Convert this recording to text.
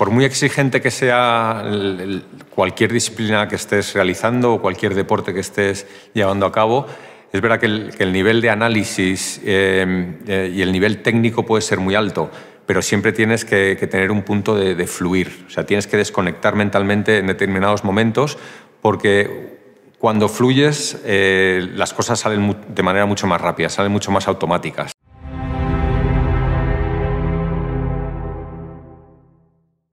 por muy exigente que sea cualquier disciplina que estés realizando o cualquier deporte que estés llevando a cabo, es verdad que el, nivel de análisis em, eh, y el nivel técnico puede ser muy alto, pero siempre tienes que, tener un punto de, fluir. O sea, tienes que desconectar mentalmente en determinados momentos porque cuando fluyes eh, las cosas salen de manera mucho más rápida, salen mucho más automáticas.